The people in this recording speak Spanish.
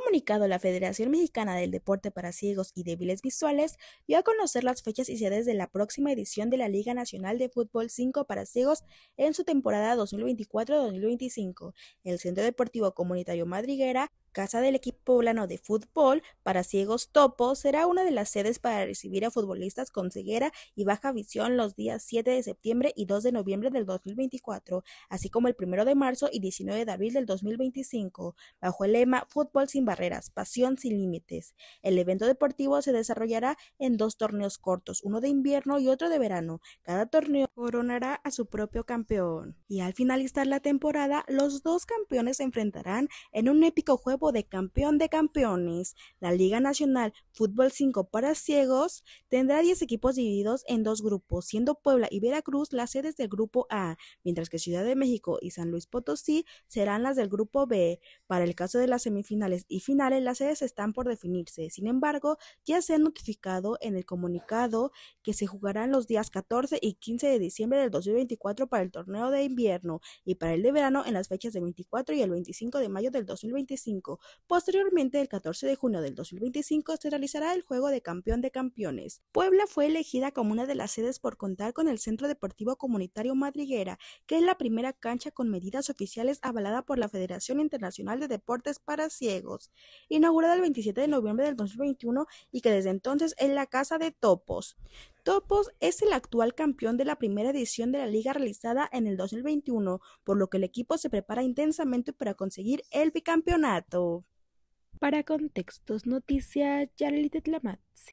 comunicado, la Federación Mexicana del Deporte para Ciegos y Débiles Visuales dio a conocer las fechas y sedes de la próxima edición de la Liga Nacional de Fútbol 5 para Ciegos en su temporada 2024-2025. El Centro Deportivo Comunitario Madriguera casa del equipo poblano de fútbol para ciegos Topo será una de las sedes para recibir a futbolistas con ceguera y baja visión los días 7 de septiembre y 2 de noviembre del 2024, así como el 1 de marzo y 19 de abril del 2025, bajo el lema Fútbol sin barreras, pasión sin límites. El evento deportivo se desarrollará en dos torneos cortos, uno de invierno y otro de verano. Cada torneo coronará a su propio campeón. Y al finalizar la temporada, los dos campeones se enfrentarán en un épico juego de Campeón de Campeones. La Liga Nacional Fútbol 5 para Ciegos tendrá 10 equipos divididos en dos grupos, siendo Puebla y Veracruz las sedes del Grupo A, mientras que Ciudad de México y San Luis Potosí serán las del Grupo B. Para el caso de las semifinales y finales, las sedes están por definirse. Sin embargo, ya se ha notificado en el comunicado que se jugarán los días 14 y 15 de diciembre del 2024 para el torneo de invierno y para el de verano en las fechas de 24 y el 25 de mayo del 2025. Posteriormente, el 14 de junio del 2025, se realizará el Juego de Campeón de Campeones. Puebla fue elegida como una de las sedes por contar con el Centro Deportivo Comunitario Madriguera, que es la primera cancha con medidas oficiales avalada por la Federación Internacional de Deportes para Ciegos, inaugurada el 27 de noviembre del 2021 y que desde entonces es la casa de topos. Topos es el actual campeón de la primera edición de la liga realizada en el 2021, por lo que el equipo se prepara intensamente para conseguir el bicampeonato. Para contextos, noticias,